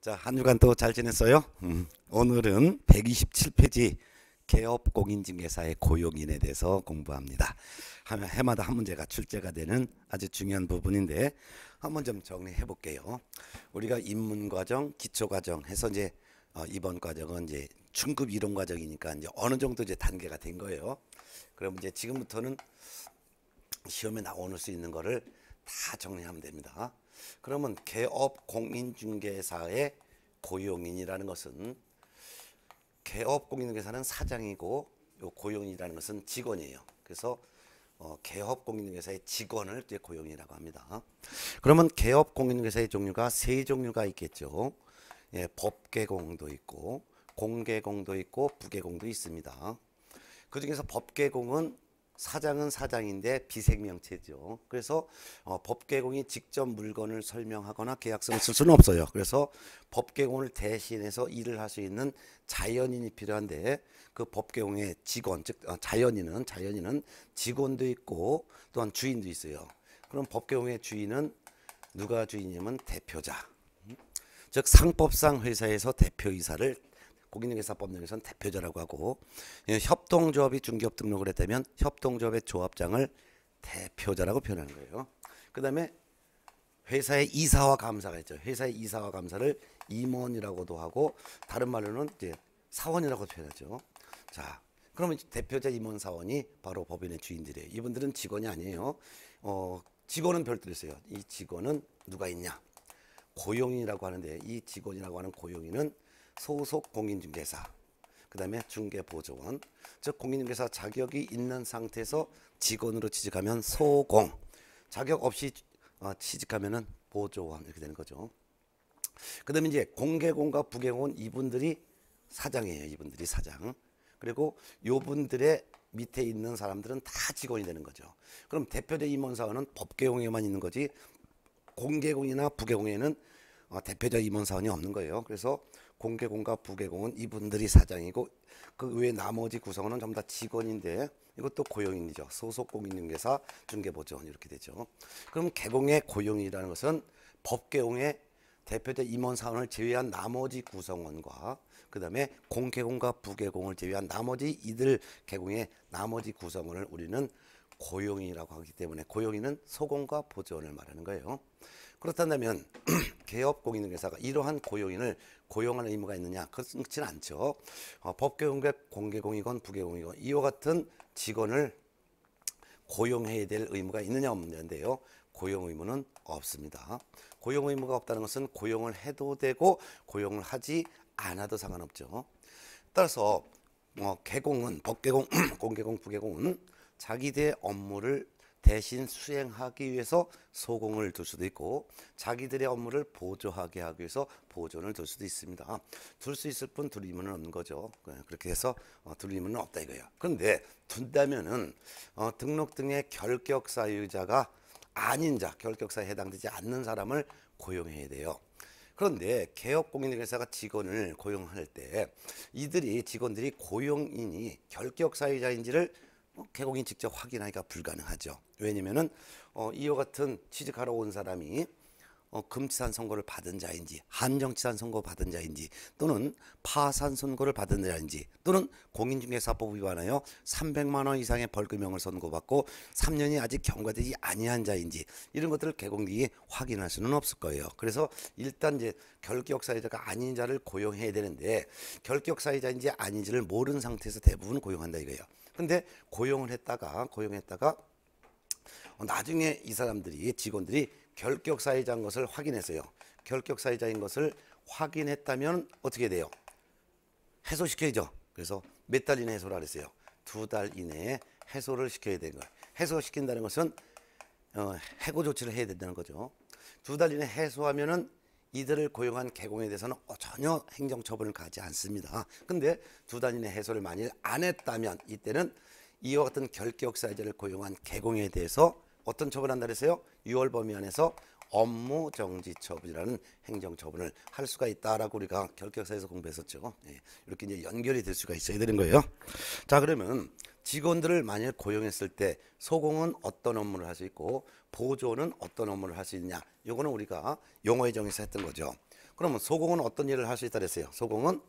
자, 한 주간 또 잘 지냈어요? 음. 오늘은 127페이지 개업 공인중개사의 고용인에 대해서 공부합니다. 해마다 한 문제가 출제가 되는 아주 중요한 부분인데 한번 좀 정리해 볼게요. 우리가 입문 과정, 기초 과정 해서 이제 어, 이번 과정은 이제 중급 이론 과정이니까 이제 어느 정도 이제 단계가 된 거예요. 그럼 이제 지금부터는 시험에 나올 수 있는 거를 다 정리하면 됩니다. 그러면 개업 공인중개사의 고용인이라는 것은 개업 공인중개사는 사장이고 요 고용인이라는 것은 직원이에요. 그래서 어, 개업 공인중개사의 직원을 이제 고용이라고 합니다. 그러면 개업 공인중개사의 종류가 세 종류가 있겠죠. 예, 법계공도 있고 공개공도 있고 부계공도 있습니다. 그 중에서 법계공은 사장은 사장인데 비생명체죠. 그래서 어, 법계공이 직접 물건을 설명하거나 계약서를 쓸 수는 없어요. 그래서 법계공을 대신해서 일을 할 수 있는 자연인이 필요한데 그 법계공의 직원 즉 어, 자연인은 자연인은 직원도 있고 또한 주인도 있어요. 그럼 법계공의 주인은 누가 주인이냐면 대표자. 음? 즉 상법상 회사에서 대표이사를 공인중개사법령에선 대표자라고 하고 예, 협동조합이 중개업 등록을 했다면 협동조합의 조합장을 대표자라고 표현하는 거예요. 그 다음에 회사의 이사와 감사가 있죠. 회사의 이사와 감사를 임원이라고도 하고 다른 말로는 이제 사원이라고 표현하죠. 자, 그러면 대표자 임원 사원이 바로 법인의 주인들이에요. 이분들은 직원이 아니에요. 어, 직원은 별도로 있어요. 이 직원은 누가 있냐? 고용인이라고 하는데 이 직원이라고 하는 고용인은 소속 공인중개사, 그 다음에 중개보조원, 즉 공인중개사 자격이 있는 상태에서 직원으로 취직하면 소공, 자격 없이 어, 취직하면은 보조원 이렇게 되는 거죠. 그 다음에 이제 공개공과 부개공 이분들이 사장이에요. 이분들이 사장. 그리고 요분들의 밑에 있는 사람들은 다 직원이 되는 거죠. 그럼 대표적 임원사원은 법계공에만 있는 거지 공개공이나 부계공에는 어, 대표적 임원사원이 없는 거예요. 그래서 공개공과 부개공은 이분들이 사장이고 그 외 나머지 구성원은 전부 다 직원인데 이것도 고용인이죠. 소속 공인중개사 중개보조원 이렇게 되죠. 그럼 개공의 고용이라는 것은 법개공의 대표자 임원 사원을 제외한 나머지 구성원과 그다음에 공개공과 부개공을 제외한 나머지 이들 개공의 나머지 구성원을 우리는 고용이라고 하기 때문에 고용인은 소공과 보조원을 말하는 거예요. 그렇다면 개업 공인중개사가 이러한 고용인을 고용하는 의무가 있느냐? 그렇진 않죠. 어, 법계공객 공개공익원 부계공익원 이와 같은 직원을 고용해야 될 의무가 있느냐 없느데요 고용 의무는 없습니다. 고용 의무가 없다는 것은 고용을 해도 되고 고용을 하지 않아도 상관없죠. 따라서 어, 개공은 법계공 공개공 부계공은 자기들 업무를 대신 수행하기 위해서 소공을 둘 수도 있고 자기들의 업무를 보조하게 하기 위해서 보존을 둘 수도 있습니다. 둘 수 있을 뿐 둘이면은 없는 거죠. 예, 그렇게 해서 어, 둘이면은 없다 이거예요. 그런데 둔다면은 어, 등록 등의 결격 사유자가 아닌 자, 결격사에 해당되지 않는 사람을 고용해야 돼요. 그런데 개업공인회사가 직원을 고용할 때 이들이 직원들이 고용인이 결격사유자인지를 뭐 개고인 직접 확인하기가 불가능하죠. 왜냐면은 어, 이와 같은 취직하러 온 사람이 어, 금치산 선고를 받은 자인지 한정치산 선고 받은 자인지 또는 파산 선고를 받은 자인지 또는 공인중개사법 위반하여 300만 원 이상의 벌금형을 선고받고 3년이 아직 경과되지 아니한 자인지 이런 것들을 개공기에 확인할 수는 없을 거예요. 그래서 일단 이제 결격 사유자가 아닌 자를 고용해야 되는데 결격 사유자인지 아닌지를 모르는 상태에서 대부분 고용한다 이거예요. 근데 고용을 했다가 고용했다가 어, 나중에 이 사람들이 직원들이 결격 사유자인 것을 확인했어요. 결격 사유자인 것을 확인했다면 어떻게 돼요? 해소시켜야죠. 그래서 몇 달 이내 해소를 했어요. 두 달 이내에 해소를 시켜야 되는 거예요. 해소시킨다는 것은 어, 해고 조치를 해야 된다는 거죠. 두 달 이내 해소하면은 이들을 고용한 개공에 대해서는 어, 전혀 행정처분을 가지 않습니다. 근데 두단위의 해소를 만일 안 했다면 이때는 이와 같은 결격사유자를 고용한 개공에 대해서 어떤 처분한다 그랬어요? 6월 범위 안에서 업무 정지 처분이라는 행정 처분을 할 수가 있다라고 우리가 결격사에서 공부했었죠. 예, 이렇게 이제 연결이 될 수가 있어야 되는 거예요. 자 그러면 직원들을 만약 고용했을 때 소공은 어떤 업무를 할 수 있고 보조는 어떤 업무를 할 수 있냐? 이거는 우리가 용어의 정에서 했던 거죠. 그러면 소공은 어떤 일을 할 수 있다 그랬어요. 소공은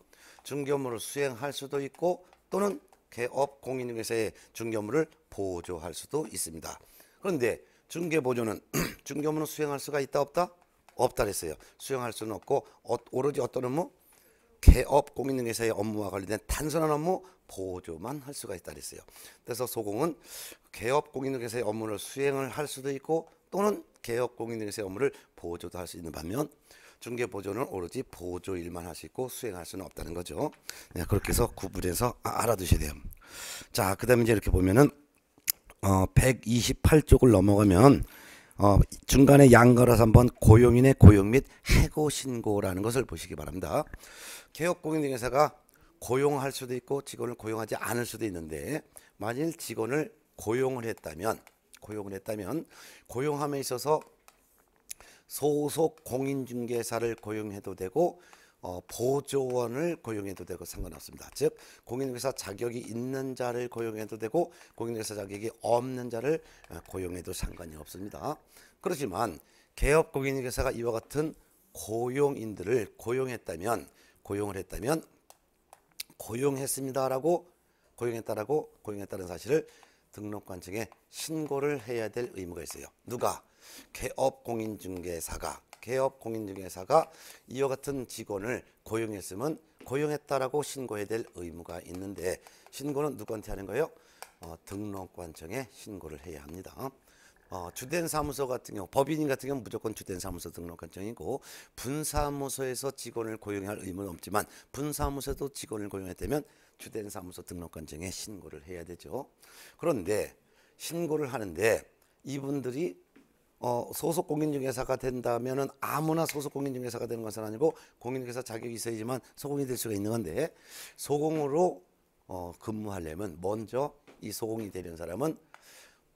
중개 업무를 수행할 수도 있고 또는 개업 공인중개사의 중개 업무를 보조할 수도 있습니다. 그런데 중개 보조는 중개 업무는 수행할 수가 있다 없다? 없다 그랬어요. 수행할 수는 없고 어, 오로지 어떤 업무? 개업 공인중개사의 업무와 관련된 단순한 업무 보조만 할 수가 있다 그랬어요. 그래서 소공은 개업 공인중개사의 업무를 수행을 할 수도 있고 또는 개업 공인중개사의 업무를 보조도 할 수 있는 반면 중개 보조는 오로지 보조 일만 할수 있고 수행할 수는 없다는 거죠. 네, 그렇게 해서 구분해서 아, 알아두셔야 돼요. 자, 그다음에 이제 이렇게 보면은 128쪽을 어, 넘어가면 어, 중간에 양걸어서 한번 고용인의 고용 및 해고 신고라는 것을 보시기 바랍니다. 개업공인중개사가 고용할 수도 있고 직원을 고용하지 않을 수도 있는데 만일 직원을 고용을 했다면 고용을 했다면 고용함에 있어서 소속 공인중개사를 고용해도 되고 어, 보조원을 고용해도 되고 상관없습니다. 즉공인중사 자격이 있는 자를 고용해도 되고 공인중사 자격이 없는 자를 어, 고용해도 상관이 없습니다. 그렇지만 개업 공인중사가 이와 같은 고용인들을 고용했다면 고용을 했다면 고용했습니다라고 고용했다라고 고용했다는 사실을 등록관청에 신고를 해야 될 의무가 있어요. 누가 개업 공인중개사가 개업 공인중개사가 이와 같은 직원을 고용했으면 고용했다라고 신고해야 될 의무가 있는데 신고는 누구한테 하는 거예요? 어, 등록관청에 신고를 해야 합니다. 어, 주된 사무소 같은 경우 법인인 같은 경우 무조건 주된 사무소 등록관청이고 분사무소에서 직원을 고용할 의무는 없지만 분사무소도 직원을 고용했다면 주된 사무소 등록관청에 신고를 해야 되죠. 그런데 신고를 하는데 이분들이 어, 소속 공인중개사가 된다면은 아무나 소속 공인중개사가 되는 것은 아니고 공인중개사 자격이 있어야지만 소공이 될 수가 있는 건데 소공으로 어, 근무하려면 먼저 이 소공이 되는 사람은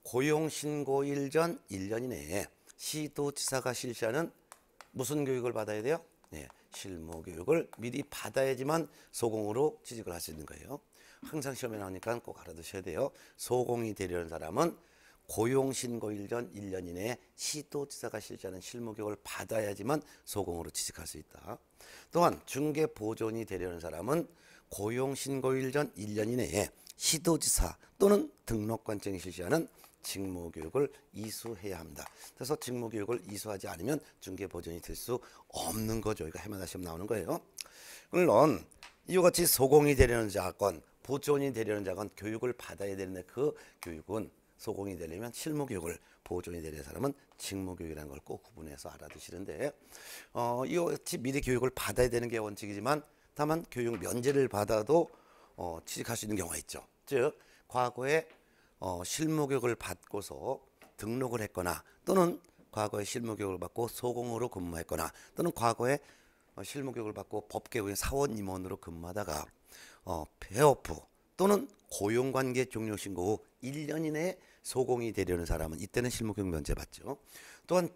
고용 신고일 전 1년 이내에 시도지사가 실시하는 무슨 교육을 받아야 돼요? 예, 실무 교육을 미리 받아야지만 소공으로 취직을 할 수 있는 거예요. 항상 시험에 나오니까 꼭 알아두셔야 돼요. 소공이 되려는 사람은 고용신고 1년, 1년 이내에 시도지사가 실시하는 실무교육을 받아야지만 소공으로 취직할 수 있다. 또한 중개 보존이 되려는 사람은 고용신고 1년 1년 이내에 시도지사 또는 등록관청이 실시하는 직무교육을 이수해야 합니다. 그래서 직무교육을 이수하지 않으면 중개보존이 될 수 없는 거죠. 그러니까 해마다 시험 나오는 거예요. 물론 이와 같이 소공이 되려는 자건 보존이 되려는 자건 교육을 받아야 되는데 그 교육은 소공이 되려면 실무교육을 보존이 되는 사람은 직무교육이라는 걸 꼭 구분해서 알아두시는데 어, 이와 같이 미리 교육을 받아야 되는 게 원칙이지만 다만 교육 면제를 받아도 어, 취직할 수 있는 경우가 있죠. 즉 과거에 어, 실무교육을 받고서 등록을 했거나 또는 과거에 실무교육을 받고 소공으로 근무했거나 또는 과거에 어, 실무교육을 받고 법개국의 사원 임원으로 근무하다가 어, 폐업 후 또는 고용관계 종료 신고 후 1년 이내에 소공이 되려는 사람은 이때는 실무교육 면제받죠. 또한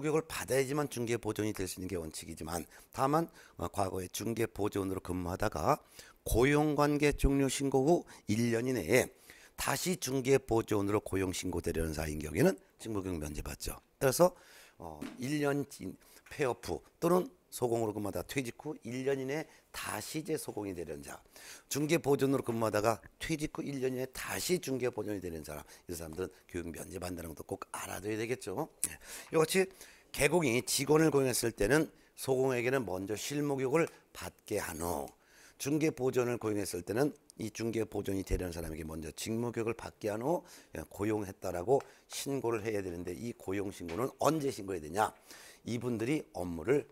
직무교육을 받아야지만 중개 보존이 될 수 있는 게 원칙이지만 다만 어, 과거에 중개 보존으로 근무하다가 고용관계 종료 신고 후 1년 이내에 다시 중개 보존으로 고용 신고되려는 사인 경우에는 직무교육 면제받죠. 따라서 1년 어, 진 폐업 후 또는 소공으로 근무하다 퇴직 후 1년 이내 다시 이제 소공이 되는 자. 중개 보존으로 근무하다가 퇴직 후 1년에 다시 중개 보존이 되는 사람. 이 사람들은 교육 면접한다는 것도 꼭 알아둬야 되겠죠. 예. 이같이 개공이 직원을 고용했을 때는 소공에게는 먼저 실무교육을 받게 한후 중개 보존을 고용했을 때는 이 중개 보존이 되려는 사람에게 먼저 직무교육을 받게 한후 예, 고용했다라고 신고를 해야 되는데 이 고용 신고는 언제 신고해야 되냐? 이분들이 업무를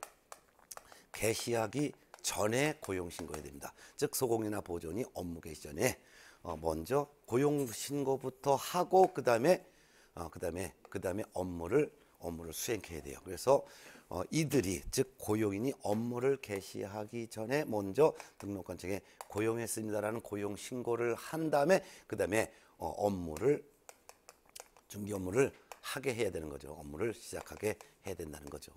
개시하기 전에 고용 신고해야 됩니다. 즉 소공이나 보존이 업무 개시 전에 어, 먼저 고용 신고부터 하고 그다음에 어, 그다음에 그다음에 업무를 업무를 수행해야 돼요. 그래서 어, 이들이 즉 고용인이 업무를 개시하기 전에 먼저 등록관 청에 고용했습니다라는 고용 신고를 한 다음에 그다음에 어, 업무를 준비 업무를 하게 해야 되는 거죠. 업무를 시작하게 해야 된다는 거죠.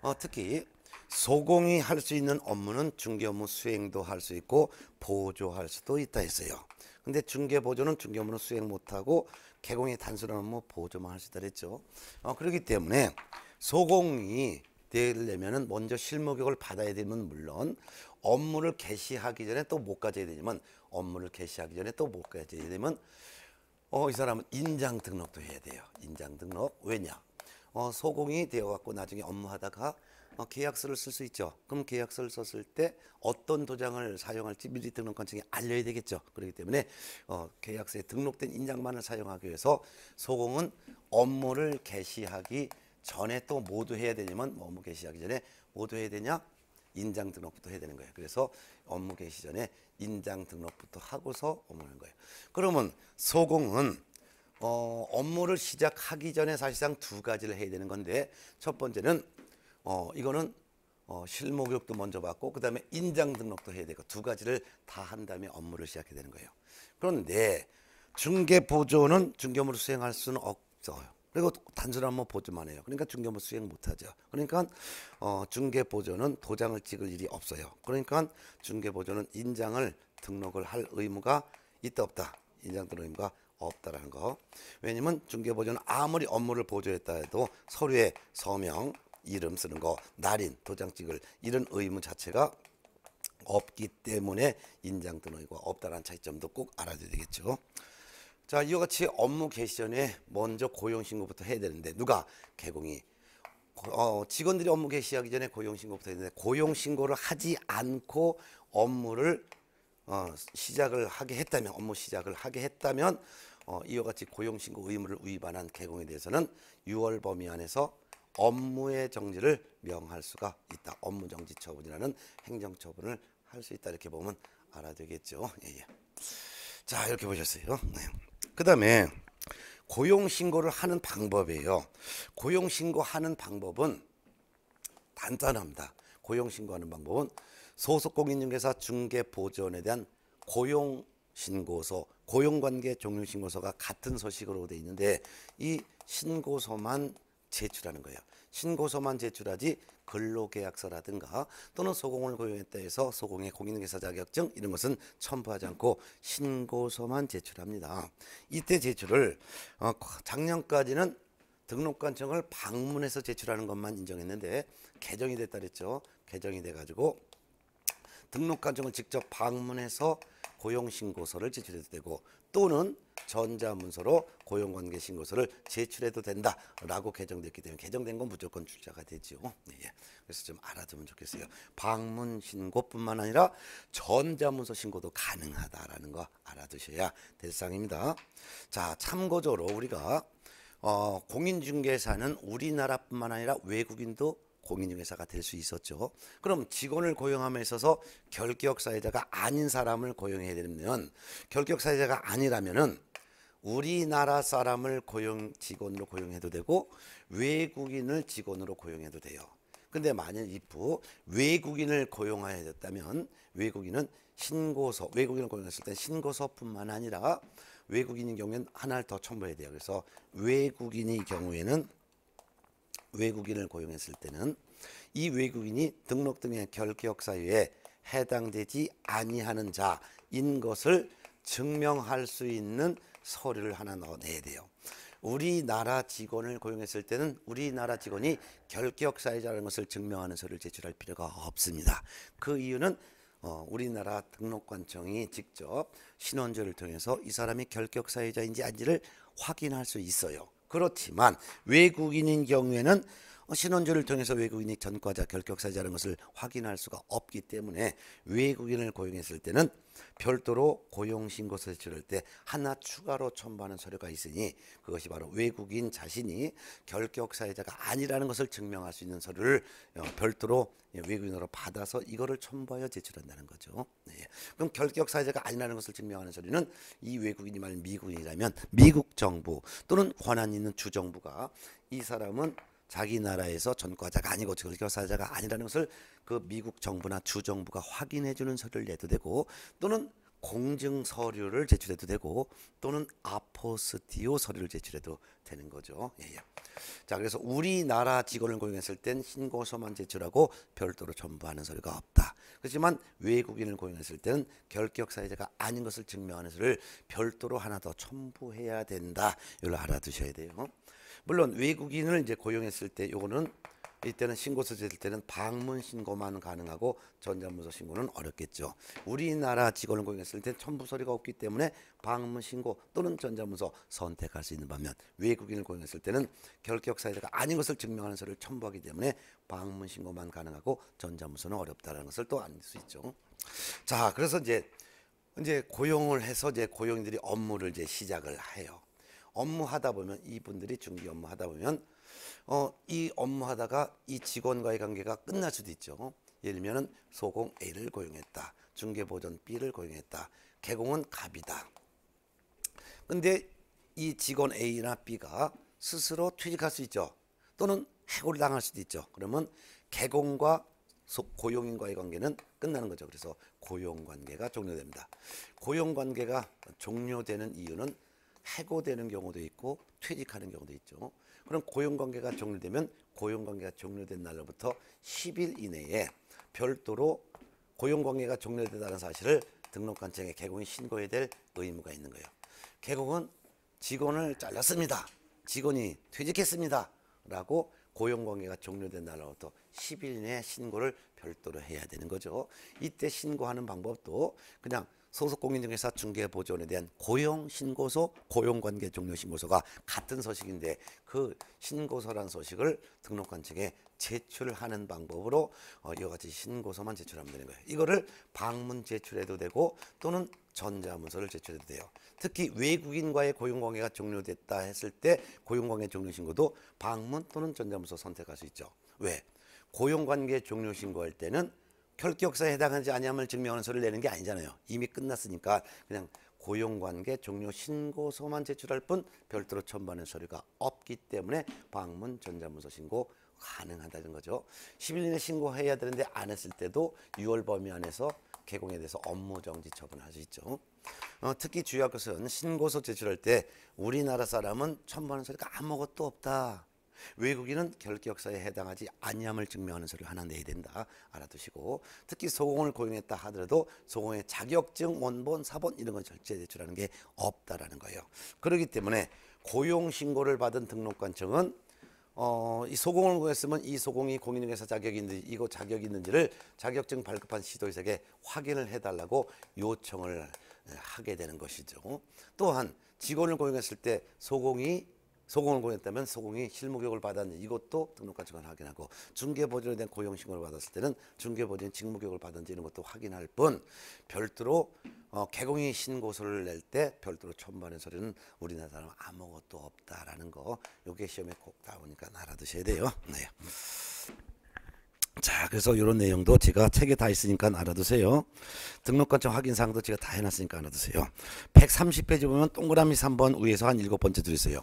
어, 특히 소공이 할 수 있는 업무는 중개 업무 수행도 할 수 있고 보조할 수도 있다 했어요. 근데 중개 보조는 중개 업무는 수행 못하고 개공이 단순한 업무 보조만 할 수 있다 했죠. 어, 그렇기 때문에 소공이 되려면은 먼저 실무교육을 받아야 되면 물론 업무를 개시하기 전에 또 못 가져야 되지만 업무를 개시하기 전에 또 못 가져야 되면 어 이 사람은 인장 등록도 해야 돼요. 인장 등록 왜냐? 어 소공이 되어 갖고 나중에 업무하다가 어, 계약서를 쓸 수 있죠. 그럼 계약서를 썼을 때 어떤 도장을 사용할지 미리 등록관청에 알려야 되겠죠. 그렇기 때문에 어, 계약서에 등록된 인장만을 사용하기 위해서 소공은 업무를 개시하기 전에 또 모두 해야 되냐면 뭐 업무 개시하기 전에 모두 해야 되냐? 인장 등록부터 해야 되는 거예요. 그래서 업무 개시 전에 인장 등록부터 하고서 업무하는 거예요. 그러면 소공은 어, 업무를 시작하기 전에 사실상 두 가지를 해야 되는 건데 첫 번째는 어, 이거는 어, 실무교육도 먼저 받고 그다음에 인장 등록도 해야 되고 두 가지를 다 한 다음에 업무를 시작해야 되는 거예요. 그런데 중개 보조는 중개업무를 수행할 수는 없어요. 그리고 단순한 뭐 보조만 해요. 그러니까 중개업무 수행 못하죠. 그러니까 어, 중개 보조는 도장을 찍을 일이 없어요. 그러니까 중개 보조는 인장을 등록을 할 의무가 있다 없다. 인장 등록 의무가 없다라는 거. 왜냐면 중개 보조는 아무리 업무를 보조했다 해도 서류에 서명 이름 쓰는 거, 날인, 도장 찍을 이런 의무 자체가 없기 때문에 인장 등록이고 없다라는 차이점도 꼭 알아야 되겠죠. 자, 이와 같이 업무 개시 전에 먼저 고용 신고부터 해야 되는데 누가 개공이 어, 직원들이 업무 개시하기 전에 고용 신고부터 해야 되는데 고용 신고를 하지 않고 업무를 어, 시작을 하게 했다면 업무 시작을 하게 했다면 어, 이와 같이 고용 신고 의무를 위반한 개공에 대해서는 6월 범위 안에서 업무의 정지를 명할 수가 있다. 업무 정지 처분이라는 행정 처분을 할 수 있다. 이렇게 보면 알아되겠죠. 예, 예. 자, 이렇게 보셨어요. 네. 그다음에 고용 신고를 하는 방법이에요. 고용 신고하는 방법은 간단합니다. 고용 신고하는 방법은 소속 공인중개사 중개 보조원에 대한 고용 신고서, 고용관계 종료 신고서가 같은 소식으로 되어 있는데 이 신고서만 제출하는 거예요. 신고서만 제출하지 근로계약서라든가 또는 소공을 고용했다 해서 소공의 공인회사 자격증 이런 것은 첨부하지 않고 신고서만 제출합니다. 이때 제출을 어, 작년까지는 등록관청을 방문해서 제출하는 것만 인정했는데 개정이 됐다 그랬죠. 개정이 돼가지고 등록관청을 직접 방문해서 고용신고서를 제출해도 되고 또는 전자문서로 고용관계 신고서를 제출해도 된다라고 개정됐기 때문에 개정된 건 무조건 출자가 되지요. 예, 예. 그래서 좀 알아두면 좋겠어요. 방문 신고뿐만 아니라 전자문서 신고도 가능하다라는 거 알아두셔야 될 상입니다. 자, 참고적으로 우리가 어, 공인중개사는 우리나라뿐만 아니라 외국인도 공인회사가 될 수 있었죠. 그럼 직원을 고용함에 있어서 결격사유자가 아닌 사람을 고용해야 되면 결격사유자가 아니라면은 우리나라 사람을 고용 직원으로 고용해도 되고 외국인을 직원으로 고용해도 돼요. 근데 만약 if 외국인을 고용하야 됐다면 외국인은 신고서 외국인을 고용했을 때 신고서뿐만 아니라 외국인인 경우에는 하나를 더 첨부해야 돼요. 그래서 외국인의 경우에는 외국인을 고용했을 때는 이 외국인이 등록 등의 결격 사유에 해당되지 아니하는 자인 것을 증명할 수 있는 서류를 하나 넣어내야 돼요. 우리나라 직원을 고용했을 때는 우리나라 직원이 결격 사유자라는 것을 증명하는 서류를 제출할 필요가 없습니다. 그 이유는 어, 우리나라 등록관청이 직접 신원조를 통해서 이 사람이 결격사유자인지 아닌지를 확인할 수 있어요. 그렇지만 외국인인 경우에는 어, 신원조를 통해서 외국인이 전과자 결격사유자라는 것을 확인할 수가 없기 때문에 외국인을 고용했을 때는 별도로 고용신고서를 지를때 하나 추가로 첨부하는 서류가 있으니 그것이 바로 외국인 자신이 결격사유자가 아니라는 것을 증명할 수 있는 서류를 어, 별도로 예, 외국인으로 받아서 이거를 첨부하여 제출한다는 거죠. 네. 그럼 결격사유자가 아니라는 것을 증명하는 서류는 이 외국인이 말 미국인이라면 미국 정부 또는 권한 있는 주정부가 이 사람은 자기 나라에서 전과자가 아니고 결격사자가 아니라는 것을 그 미국 정부나 주정부가 확인해 주는 서류를 내도 되고 또는 공증 서류를 제출해도 되고 또는 아포스티오 서류를 제출해도 되는 거죠. 예, 예. 자, 그래서 우리나라 직원을 고용했을 땐 신고서만 제출하고 별도로 첨부하는 서류가 없다. 그렇지만 외국인을 고용했을 때는 결격 사유자가 아닌 것을 증명하는 서류를 별도로 하나 더 첨부해야 된다. 이걸 알아두셔야 돼요. 물론 외국인을 이제 고용했을 때 요거는 이때는 신고서 제출 때는 방문 신고만 가능하고 전자문서 신고는 어렵겠죠. 우리나라 직원을 고용했을 때 첨부 서류가 없기 때문에 방문 신고 또는 전자문서 선택할 수 있는 반면 외국인을 고용했을 때는 결격 사유가 아닌 것을 증명하는 서류를 첨부하기 때문에 방문 신고만 가능하고 전자문서는 어렵다는 것을 또 알 수 있죠. 자, 그래서 이제 이제 고용을 해서 이제 고용인들이 업무를 이제 시작을 해요. 업무하다 보면 이분들이 중기 업무하다 보면 어, 이 업무하다가 이 직원과의 관계가 끝날 수도 있죠. 예를 들면 소공 A를 고용했다. 중개보전 B를 고용했다. 개공은 갑이다. 근데 이 직원 A나 B가 스스로 퇴직할 수 있죠. 또는 해고를 당할 수도 있죠. 그러면 개공과 고용인과의 관계는 끝나는 거죠. 그래서 고용 관계가 종료됩니다. 고용 관계가 종료되는 이유는 해고되는 경우도 있고 퇴직하는 경우도 있죠. 그럼 고용관계가 종료되면 고용관계가 종료된 날로부터 10일 이내에 별도로 고용관계가 종료된다는 사실을 등록관청에 개공이 신고해야 될 의무가 있는 거예요. 개공은 직원을 잘랐습니다. 직원이 퇴직했습니다. 라고 고용관계가 종료된 날로부터 10일 내에 신고를 별도로 해야 되는 거죠. 이때 신고하는 방법도 그냥 소속공인중개사 중개보조원에 대한 고용신고서고용관계종료신고서가 같은 소식인데 그 신고서란 소식을 등록관 측에 제출하는 방법으로 어, 이와 같이 신고서만 제출하면 되는 거예요. 이거를 방문 제출해도 되고 또는 전자문서를 제출해도 돼요. 특히 외국인과의 고용관계가 종료됐다 했을 때 고용관계 종료신고도 방문 또는 전자문서 선택할 수 있죠. 왜? 고용관계 종료신고할 때는 결격사에 해당하지 아니함을 증명하는 소리를 내는 게 아니잖아요. 이미 끝났으니까 그냥 고용관계 종료 신고서만 제출할 뿐 별도로 첨부하는 서류가 없기 때문에 방문 전자문서 신고 가능하다는 거죠. 11년에 신고해야 되는데 안 했을 때도 6월 범위 안에서 개공에 대해서 업무정지 처분할 수 있죠. 어, 특히 주의할 것은 신고서 제출할 때 우리나라 사람은 첨부하는 서류가 아무것도 없다. 외국인은 결격사에 해당하지 아니함을 증명하는 서류 하나 내야 된다. 알아두시고 특히 소공을 고용했다 하더라도 소공의 자격증, 원본, 사본 이런 건 절제 제출하는 게 없다라는 거예요. 그렇기 때문에 고용 신고를 받은 등록관청은 어, 이 소공을 구했으면 이 소공이 공인중개사 자격이 있는지 이거 자격이 있는지를 자격증 발급한 시도에게 확인을 해달라고 요청을 하게 되는 것이죠. 또한 직원을 고용했을 때 소공이 소공을 고용했다면 소공이 실무교육을 받았는지 이것도 등록과 증을 확인하고 중개보증에 대한 고용신고를 받았을 때는 중개보증이 직무교육을 받은지 이런 것도 확인할 뿐 별도로 어, 개공이 신고서를 낼 때 별도로 첨부하는 서류는 우리나라 사람 아무것도 없다라는 거 요게 시험에 꼭 나오니까 알아두셔야 돼요. 네. 자 그래서 이런 내용도 제가 책에 다 있으니까 알아두세요. 등록관청 확인사항도 제가 다 해놨으니까 알아두세요. 130페이지 보면 동그라미 3번 위에서 한 7번째 줄 있어요.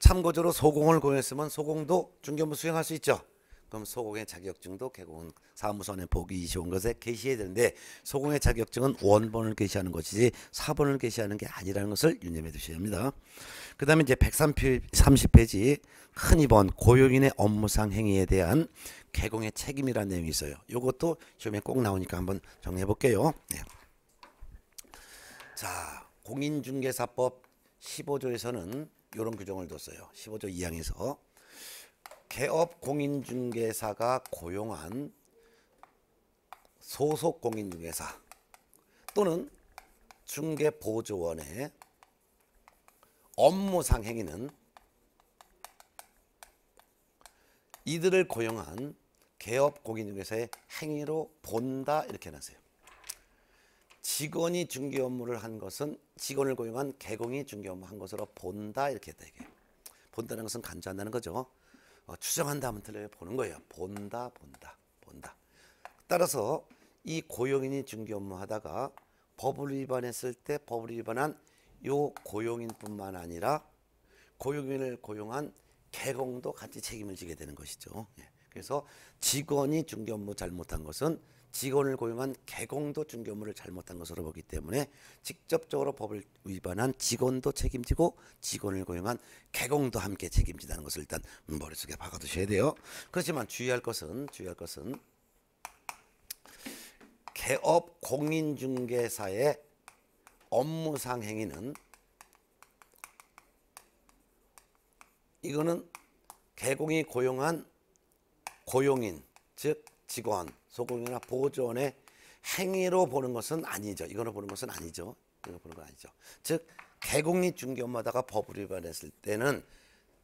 참고적으로 소공을 고용했으면 소공도 중개업무 수행할 수 있죠. 그럼 소공의 자격증도 개국은 사무소의 보기 25것에 게시해야 되는데 소공의 자격증은 원본을 게시하는 것이지 사본을 게시하는 게 아니라는 것을 유념해 두셔야 합니다. 그 다음에 이제 130페이지 큰 2번 고용인의 업무상 행위에 대한 개공의 책임이라는 내용이 있어요. 이것도 시험에 꼭 나오니까 한번 정리해 볼게요. 네. 자 공인중개사법 15조에서는 이런 규정을 뒀어요. 15조 2항에서 개업 공인중개사가 고용한 소속 공인중개사 또는 중개보조원의 업무상 행위는 이들을 고용한 개업 공인중개사의 행위로 본다 이렇게 해놨어요. 직원이 중개 업무를 한 것은 직원을 고용한 개공이 중개 업무 한 것으로 본다 이렇게 했 이게. 본다는 것은 간주한다는 거죠. 어, 추정한다 면 틀려요. 보는 거예요. 본다 본다 본다. 따라서 이 고용인이 중개 업무 하다가 법을 위반했을 때 법을 위반한 요 고용인뿐만 아니라 고용인을 고용한 개공도 같이 책임을 지게 되는 것이죠. 예. 그래서 직원이 중개 업무 잘못한 것은 직원을 고용한 개공도 중개업무를 잘못한 것으로 보기 때문에 직접적으로 법을 위반한 직원도 책임지고 직원을 고용한 개공도 함께 책임지다는 것을 일단 머릿속에 박아두셔야 돼요. 그렇지만 주의할 것은 주의할 것은 개업 공인중개사의 업무상 행위는 이거는 개공이 고용한 고용인 즉 직원 소극이나 보존의 행위로 보는 것은 아니죠. 이거로 보는 것은 아니죠. 이거 보는 건 아니죠. 즉 개공립 중개업마다가 법을 위반했을 때는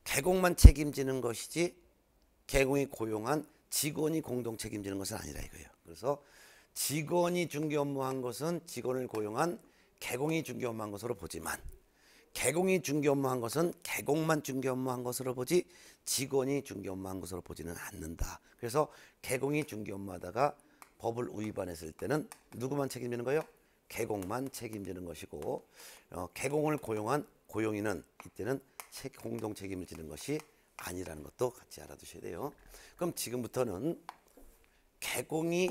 개공만 책임지는 것이지 개공이 고용한 직원이 공동 책임지는 것은 아니라 이거예요. 그래서 직원이 중개 업무한 것은 직원을 고용한 개공이 중개 업무한 것으로 보지만 개공이 중개 업무한 것은 개공만 중개 업무한 것으로 보지 직원이 중개 업무한 것으로 보지는 않는다. 그래서 개공이 중개 업무하다가 법을 위반했을 때는 누구만 책임지는 거예요? 개공만 책임지는 것이고 어, 개공을 고용한 고용인은 이때는 공동 책임을 지는 것이 아니라는 것도 같이 알아두셔야 돼요. 그럼 지금부터는 개공이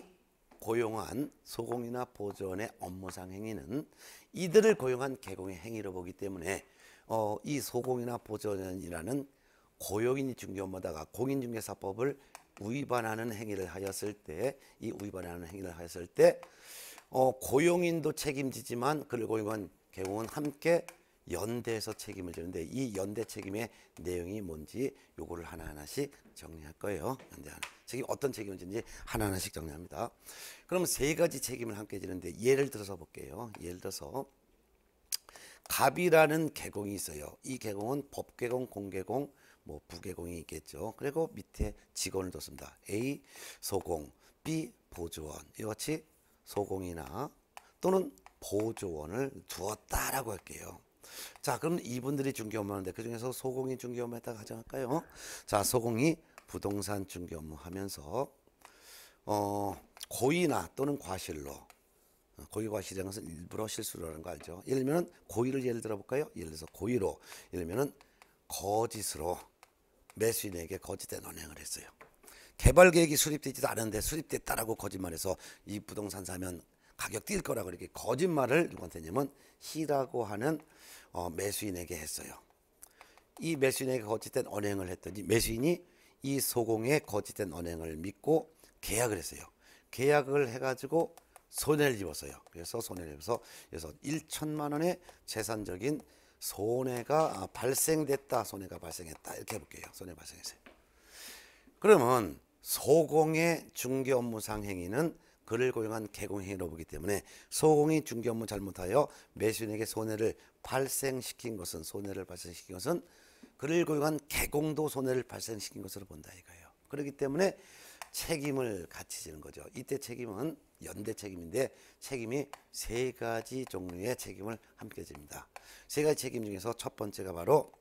고용한 소공이나 보존의 업무상 행위는 이들을 고용한 개공의 행위로 보기 때문에 어, 이 소공이나 보존이라는 고용인 중개업마다가 공인중개사법을 위반하는 행위를 하였을 때 이 위반하는 행위를 하였을 때 어, 고용인도 책임지지만 그를 고용한 개공은 함께 연대에서 책임을 지는데 이 연대 책임의 내용이 뭔지 요거를 하나하나씩 정리할 거예요. 연대 하나. 책임 어떤 책임을 지는지 하나하나씩 정리합니다. 그럼 세 가지 책임을 함께 지는데 예를 들어서 볼게요. 예를 들어서 갑이라는 개공이 있어요. 이 개공은 법개공, 공개공, 뭐 부개공이 있겠죠. 그리고 밑에 직원을 뒀습니다. A 소공, B 보조원. 이같이 소공이나 또는 보조원을 두었다라고 할게요. 자, 그럼 이분들이 중개 업무하는데 그 중에서 소공이 중개 업무했다 가정할까요? 자, 소공이 부동산 중개 업무하면서 어, 고의나 또는 과실로 어, 고의 과실이라는 것은 일부러 실수를 하는 거 알죠? 예를 들면 고의를 예를 들어 볼까요? 예를 들어서 고의로 예를 들면 거짓으로 매수인에게 거짓된 언행을 했어요. 개발 계획이 수립되지도 않은데 수립됐다라고 거짓말해서 이 부동산 사면 가격 뛸 거라고 이렇게 거짓말을 유 권세님은 희라고 하는 어, 매수인에게 했어요. 이 매수인에게 거짓된 언행을 했더니 매수인이 이 소공의 거짓된 언행을 믿고 계약을 했어요. 계약을 해가지고 손해를 입었어요. 그래서 손해를 입어서 그래서 1천만 원의 재산적인 손해가 아, 발생됐다. 손해가 발생했다. 이렇게 해볼게요. 손해 발생했어요. 그러면 소공의 중개 업무상 행위는 그를 고용한 개공행위로 보기 때문에 소공이 중개 업무 잘못하여 매수인에게 손해를 발생시킨 것은 손해를 발생시킨 것은 그를 고용한 개공도 손해를 발생시킨 것으로 본다 이거예요. 그렇기 때문에 책임을 같이 지는 거죠. 이때 책임은 연대 책임인데 책임이 세 가지 종류의 책임을 함께 집니다. 세 가지 책임 중에서 첫 번째가 바로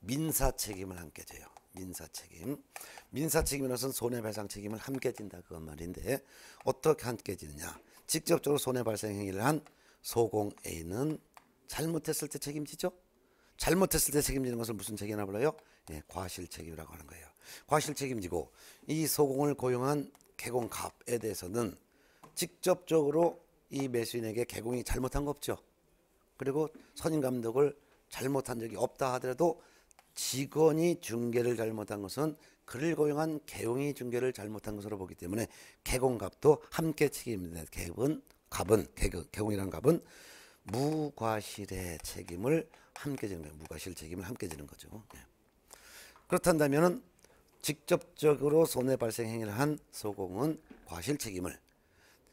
민사 책임을 함께 져요. 민사 책임. 민사 책임으로서는 손해배상 책임을 함께 진다 그건 말인데 어떻게 함께 지느냐? 직접적으로 손해발생 행위를 한 소공 A는 잘못했을 때 책임지죠. 잘못했을 때 책임지는 것을 무슨 책임이라 불러요? 예, 과실 책임이라고 하는 거예요. 과실 책임지고 이 소공을 고용한 개공갑에 대해서는 직접적으로 이 매수인에게 개공이 잘못한 거 없죠. 그리고 선임 감독을 잘못한 적이 없다 하더라도 직원이 중개를 잘못한 것은 그를 고용한 개용이 중개를 잘못한 것으로 보기 때문에 개공값도 함께 책임입니다. 개은 갑은 개공이란 갑은 무과실의 책임을 함께 지는 거예요. 무과실 책임을 함께 지는 거죠. 네. 예. 그렇다면 직접적으로 손해 발생 행위를 한 소공은 과실 책임을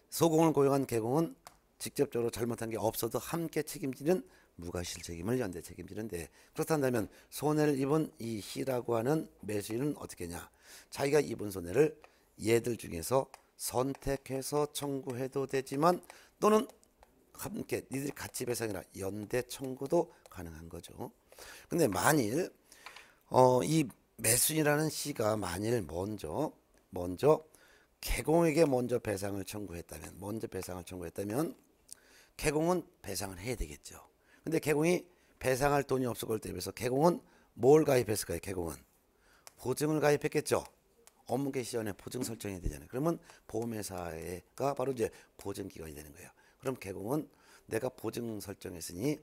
소공을 고용한 개공은 직접적으로 잘못한 게 없어도 함께 책임지는 무과실 책임을 연대 책임지는데 그렇다면 손해를 입은 이 희라고 하는 매수인은 어떻게 냐 자기가 입은 손해를 얘들 중에서 선택해서 청구해도 되지만 또는 함께 니들 이 같이 배상이라 연대 청구도 가능한 거죠. 근데 만일 어, 이매수인이라는 씨가 만일 먼저 먼저 개공에게 먼저 배상을 청구했다면 먼저 배상을 청구했다면 개공은 배상을 해야 되겠죠. 근데 개공이 배상할 돈이 없을 걸 대비해서 개공은 뭘 가입했을까요? 개공은 보증을 가입했겠죠. 업무 개시 전에 보증 설정이 되잖아요. 그러면 보험회사가 바로 이제 보증 기관이 되는 거예요. 그럼 개공은 내가 보증 설정했으니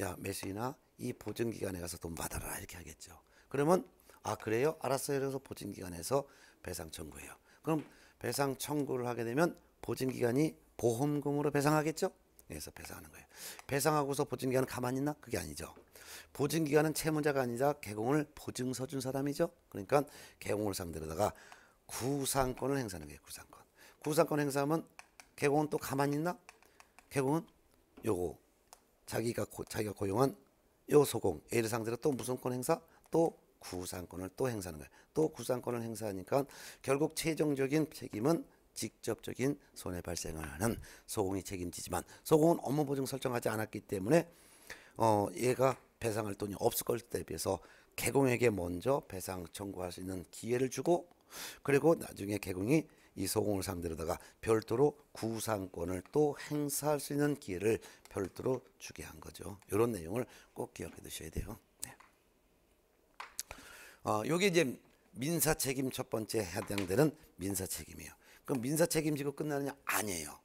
야 매수인아 이 보증 기관에 가서 돈 받아라 이렇게 하겠죠. 그러면 아 그래요? 알았어요. 그래서 보증 기관에서 배상 청구해요. 그럼 배상 청구를 하게 되면 보증 기관이 보험금으로 배상하겠죠? 내에서 배상하는 거예요. 배상하고서 보증기간은 가만히 있나? 그게 아니죠. 보증기간은 채무자가 아니라 개공을 보증서 준 사람이죠. 그러니까 개공을 상대로다가 구상권을 행사하는 거예요. 구상권. 구상권 행사하면 개공은 또 가만히 있나? 개공은 요거 자기가 고, 자기가 고용한 요 소공 A를 상대로 또 무슨 권 행사? 또 구상권을 또 행사하는 거예요. 또 구상권을 행사하니까 결국 최종적인 책임은 직접적인 손해 발생하는 을 소공이 책임지지만 소공은 업무 보증 설정하지 않았기 때문에 어 얘가 배상할 돈이 없을 것에 대비해서 개공에게 먼저 배상 청구할 수 있는 기회를 주고 그리고 나중에 개공이 이 소공을 상대로다가 별도로 구상권을 또 행사할 수 있는 기회를 별도로 주게 한 거죠. 이런 내용을 꼭 기억해 두셔야 돼요. 네. 어, 요게 이제 민사 책임 첫 번째 해당되는 민사 책임이에요. 그럼 민사 책임지고 끝나느냐? 아니에요.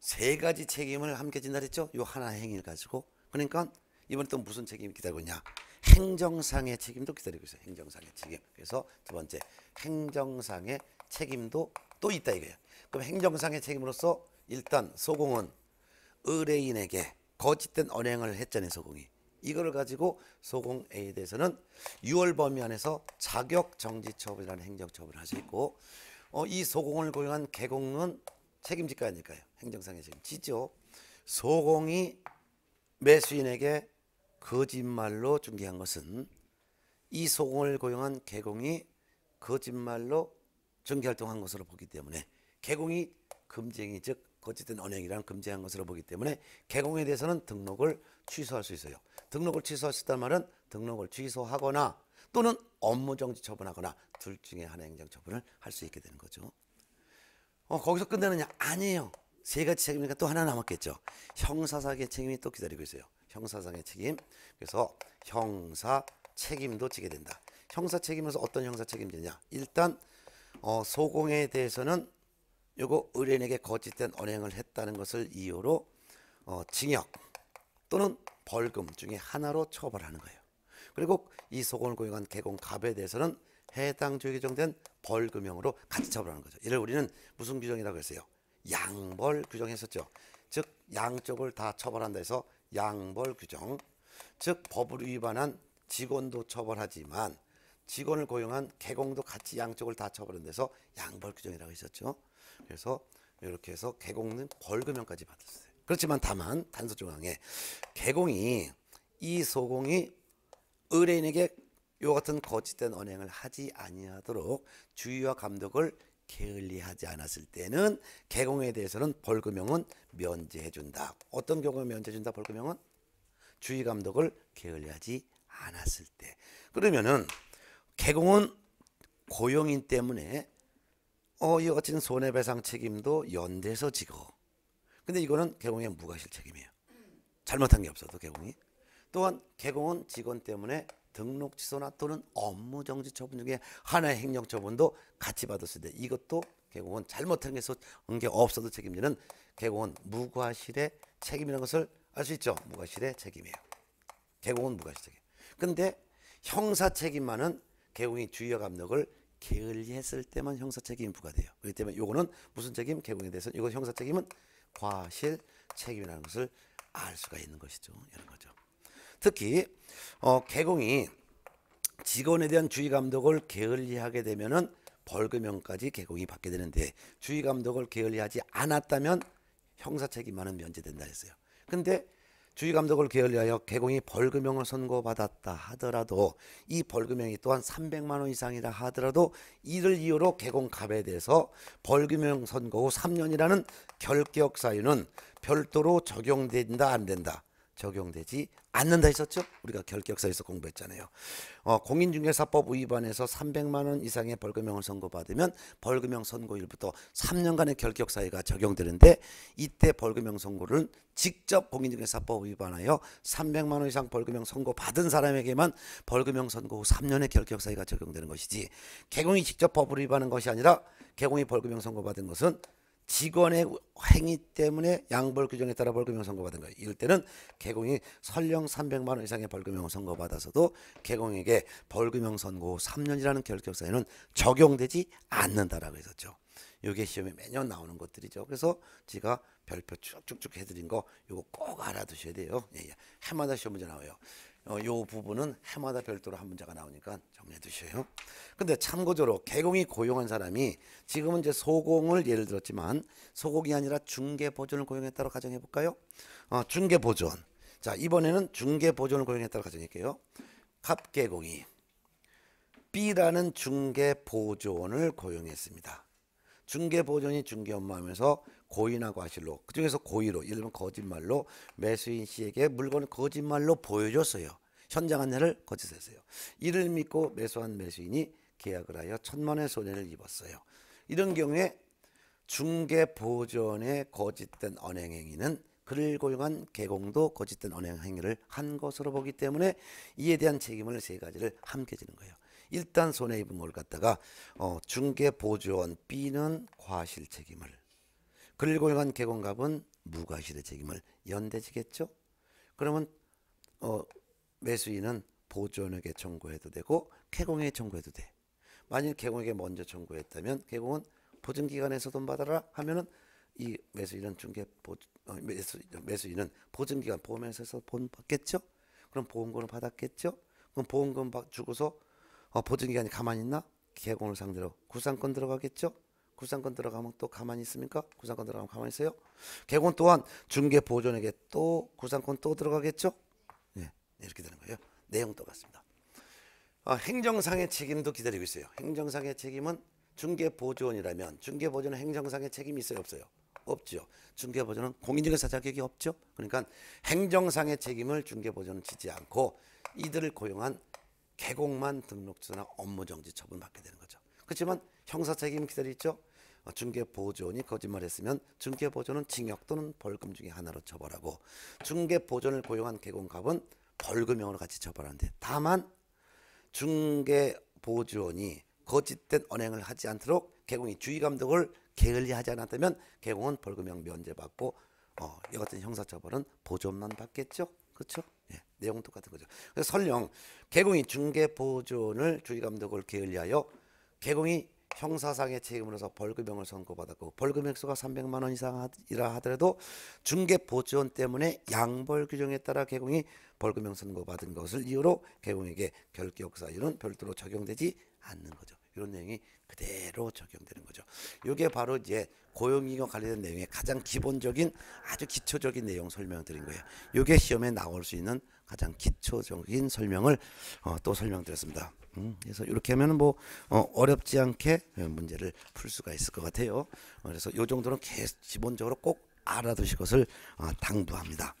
세 가지 책임을 함께 진다 했죠? 요 하나 행위를 가지고. 그러니까 이번에 또 무슨 책임 기다리고 있냐? 행정상의 책임도 기다리고 있어요. 행정상의 책임. 그래서 두 번째, 행정상의 책임도 또 있다 이거예요. 그럼 행정상의 책임으로서 일단 소공은 의뢰인에게 거짓된 언행을 했잖아요. 소공이. 이거를 가지고 소공 A에 대해서는 6월 범위 안에서 자격 정지 처분이라는 행정 처분을 할수고 어, 이 소공을 고용한 개공은 책임질 거 아닐까요? 행정상의 책임지죠. 소공이 매수인에게 거짓말로 중개한 것은 이 소공을 고용한 개공이 거짓말로 중개활동한 것으로 보기 때문에 개공이 금쟁이 즉 거짓된 언행이란 금지한 것으로 보기 때문에 개공에 대해서는 등록을 취소할 수 있어요. 등록을 취소할 다는 말은 등록을 취소하거나 또는 업무 정지 처분하거나 둘 중에 하나 행정 처분을 할 수 있게 되는 거죠. 어, 거기서 끝나느냐? 아니에요. 세 가지 책임이니까 또 하나 남았겠죠. 형사상의 책임이 또 기다리고 있어요. 형사상의 책임. 그래서 형사 책임도 지게 된다. 형사 책임에서 어떤 형사 책임지냐? 일단 어, 소공에 대해서는 요거 의뢰인에게 거짓된 언행을 했다는 것을 이유로 어, 징역 또는 벌금 중에 하나로 처벌하는 거예요. 그리고 이 소금을 공용한 개공갑에 대해서는 해당 조에 규정된 벌금형으로 같이 처벌하는 거죠. 이를 우리는 무슨 규정이라고 했어요? 양벌 규정했었죠. 즉 양쪽을 다 처벌한다 해서 양벌 규정. 즉 법을 위반한 직원도 처벌하지만 직원을 고용한 개공도 같이 양쪽을 다 처벌한 데서 양벌 규정이라고 했었죠. 그래서 이렇게 해서 개공은 벌금형까지 받았어요. 그렇지만 다만 단서 조항에 개공이 이 소공이 의뢰인에게 요 같은 거짓된 언행을 하지 아니하도록 주의와 감독을 게을리하지 않았을 때는 개공에 대해서는 벌금형은 면제해 준다. 어떤 경우에 면제해 준다 벌금형은 주의 감독을 게을리하지 않았을 때. 그러면은 개공은 고용인 때문에 어 이와 같은 손해배상 책임도 연대서 지고 근데 이거는 개공의 무과실 책임이에요. 잘못한 게 없어도 개공이 또한 개공은 직원 때문에 등록 취소나 또는 업무 정지 처분 중에 하나의 행정 처분도 같이 받을 았때 이것도 개공은 잘못한 게, 게 없어도 책임지는 개공은 무과실의 책임이라는 것을 알 수 있죠. 무과실의 책임이에요. 개공은 무과실 책임. 근데 형사 책임만은 개공이 주의와 감독을 게을리했을 때만 형사 책임이 부과돼요. 그렇기 때문에 요거는 무슨 책임? 개공에 대해서는 이거 형사 책임은 과실 책임이라는 것을 알 수가 있는 것이죠. 이런 거죠. 특히 어, 개공이 직원에 대한 주의 감독을 게을리하게 되면은 벌금형까지 개공이 받게 되는데 주의 감독을 게을리하지 않았다면 형사 책임만은 면제된다 했어요. 근데 주의 감독을 게을리하여 개공이 벌금형을 선고받았다 하더라도 이 벌금형이 또한 300만 원 이상이라 하더라도 이를 이유로 개공갑에 대해서 벌금형 선고 후 3년이라는 결격 사유는 별도로 적용된다 안 된다. 적용되지 않는다 했었죠. 우리가 결격사에서 공부했잖아요. 어, 공인중개사법 위반에서 300만 원 이상의 벌금형을 선고받으면 벌금형 선고일부터 3년간의 결격사유가 적용되는데 이때 벌금형 선고를 직접 공인중개사법 위반하여 300만 원 이상 벌금형 선고받은 사람에게만 벌금형 선고 후 3년의 결격사유가 적용되는 것이지 개공이 직접 법을 위반한 것이 아니라 개공이 벌금형 선고받은 것은 직원의 행위 때문에 양벌 규정에 따라 벌금형 선고받은 거예요. 이럴 때는 개공이 설령 300만 원 이상의 벌금형 선고받아서도 개공에게 벌금형 선고 3년이라는 결격사유는 적용되지 않는다라고 했었죠. 요게 시험에 매년 나오는 것들이죠. 그래서 제가 별표 쭉쭉쭉 해드린 거 요거 꼭 알아두셔야 돼요. 예, 예. 해마다 시험 문제 나와요. 어, 요 부분은 해마다 별도로 한 문제가 나오니까 정리해 두세요 근데 참고적으로 개공이 고용한 사람이 지금은 이제 소공을 예를 들었지만 소공이 아니라 중개 보존을 고용했다고 가정해 볼까요? 어, 중개 보존. 자, 이번에는 중개 보존을 고용했다고 가정할게요. 갑개공이 B라는 중개 보존을 고용했습니다. 중개 보존이 중개 업무하면서 고의나 과실로 그중에서 고의로 예를 들면 거짓말로 매수인 씨에게 물건을 거짓말로 보여줬어요. 현장 안내를 거짓했어요. 이를 믿고 매수한 매수인이 계약을 하여 천만 의 손해를 입었어요. 이런 경우에 중개 보존의 거짓된 언행 행위는 그를 고용한 개공도 거짓된 언행 행위를 한 것으로 보기 때문에 이에 대한 책임을 세 가지를 함께 지는 거예요. 일단 손해 입은 걸 갖다가 어, 중개 보조원 B는 과실 책임을 그를 골간 개공갑은 무과실의 책임을 연대지겠죠. 그러면 어, 매수인은 보존에게 청구해도 되고 개공에 청구해도 돼. 만일 개공에게 먼저 청구했다면 개공은 보증기관에서 돈 받아라 하면은 이 매수인은 중개 보 어, 매수, 매수인은 보증기관 보험회사에서 돈 받겠죠. 그럼 보험금을 받았겠죠. 그럼 보험금 주고서 어, 보증기관이 가만히 있나? 개공을 상대로 구상권 들어가겠죠. 구상권 들어가면 또 가만히 있습니까? 구상권 들어가면 가만히 있어요? 개곤 또한 중개 보존에게 또 구상권 또 들어가겠죠? 예, 이렇게 되는 거예요. 내용 똑같습니다. 아, 행정상의 책임도 기다리고 있어요. 행정상의 책임은 중개보조이라면 중개보조는 행정상의 책임이 있어요 없어요? 없죠. 중개보조는 공인중개사 자격이 없죠. 그러니까 행정상의 책임을 중개보조는 지지 않고 이들을 고용한 개공만 등록주나 업무정지 처분 받게 되는 거죠. 그렇지만 형사 책임 기다리죠. 중개보조원이 거짓말했으면 중개보조원은 징역 또는 벌금 중에 하나로 처벌하고 중개보조원을 고용한 개공갑은 벌금형으로 같이 처벌하는데 다만 중개보조원이 거짓된 언행을 하지 않도록 개공이 주의감독을 게을리하지 않았다면 개공은 벌금형 면제받고 어, 이 같은 형사처벌은 보조만 받겠죠. 그렇죠? 예, 내용 똑같은 거죠. 그래서 설령 개공이 중개보조원을 주의감독을 게을리하여 개공이 형사상의 책임으로서 벌금형을 선고받았고 벌금 액수가 300만 원 이상이라 하더라도 중개 보조원 때문에 양벌 규정에 따라 개공이 벌금형 선고받은 것을 이유로 개공에게 결격 사유는 별도로 적용되지 않는 거죠. 이런 내용이 그대로 적용되는 거죠. 이게 바로 이제 고용이익과 관련된 내용의 가장 기본적인 아주 기초적인 내용 설명드린 거예요. 이게 시험에 나올 수 있는 가장 기초적인 설명을 어, 또 설명드렸습니다. 음, 그래서 이렇게 하면 뭐 어, 렵지 않게 예, 문제를 풀 수가 있을 것 같아요. 어, 그래서 이 정도는 기본적으로 꼭 알아두실 것을 어, 당부합니다.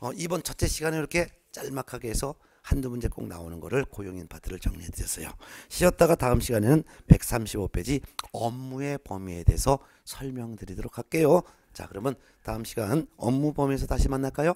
어, 이번 첫째 시간에 이렇게 짤막하게 해서 한두 문제 꼭 나오는 거를 고용인 파트를 정리해 드렸어요. 쉬었다가 다음 시간에는 135페이지 업무의 범위에 대해서 설명드리도록 할게요. 자 그러면 다음 시간 업무 범위에서 다시 만날까요?